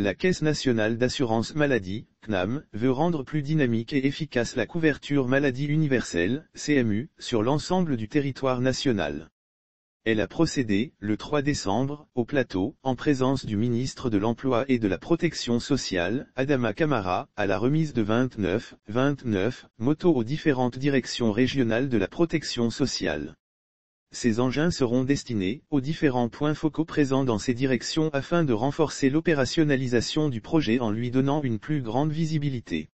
La Caisse nationale d'assurance maladie, CNAM, veut rendre plus dynamique et efficace la couverture maladie universelle, CMU, sur l'ensemble du territoire national. Elle a procédé, le 3 décembre, au plateau, en présence du ministre de l'Emploi et de la Protection sociale, Adama Kamara, à la remise de 29, 29, motos aux différentes directions régionales de la protection sociale. Ces engins seront destinés aux différents points focaux présents dans ces directions afin de renforcer l'opérationnalisation du projet en lui donnant une plus grande visibilité.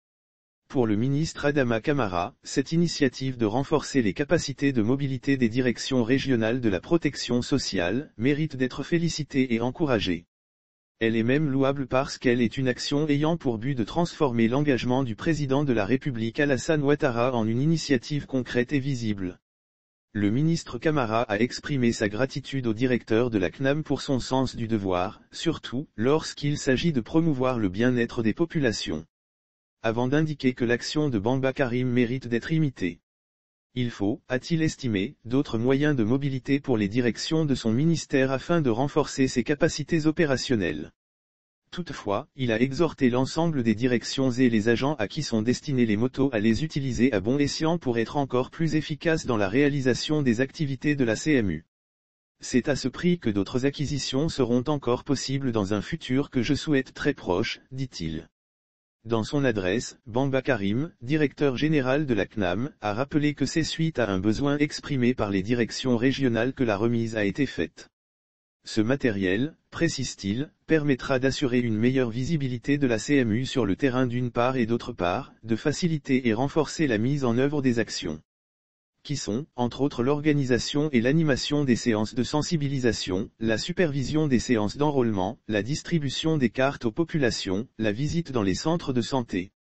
Pour le ministre Adama Kamara, cette initiative de renforcer les capacités de mobilité des directions régionales de la protection sociale mérite d'être félicitée et encouragée. Elle est même louable parce qu'elle est une action ayant pour but de transformer l'engagement du président de la République Alassane Ouattara en une initiative concrète et visible. Le ministre Camara a exprimé sa gratitude au directeur de la CNAM pour son sens du devoir, surtout lorsqu'il s'agit de promouvoir le bien-être des populations. Avant d'indiquer que l'action de Bamba Karim mérite d'être imitée. Il faut, a-t-il estimé, d'autres moyens de mobilité pour les directions de son ministère afin de renforcer ses capacités opérationnelles. Toutefois, il a exhorté l'ensemble des directions et les agents à qui sont destinées les motos à les utiliser à bon escient pour être encore plus efficaces dans la réalisation des activités de la CMU. C'est à ce prix que d'autres acquisitions seront encore possibles dans un futur que je souhaite très proche, dit-il. Dans son adresse, Bamba Karim, directeur général de la CNAM, a rappelé que c'est suite à un besoin exprimé par les directions régionales que la remise a été faite. Ce matériel, précise-t-il, permettra d'assurer une meilleure visibilité de la CMU sur le terrain d'une part et d'autre part, de faciliter et renforcer la mise en œuvre des actions qui sont, entre autres l'organisation et l'animation des séances de sensibilisation, la supervision des séances d'enrôlement, la distribution des cartes aux populations, la visite dans les centres de santé.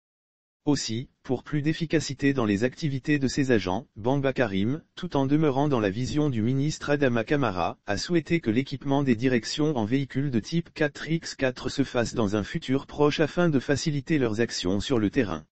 Aussi, pour plus d'efficacité dans les activités de ses agents, Bamba Karim, tout en demeurant dans la vision du ministre Adama Kamara, a souhaité que l'équipement des directions en véhicules de type 4X4 se fasse dans un futur proche afin de faciliter leurs actions sur le terrain.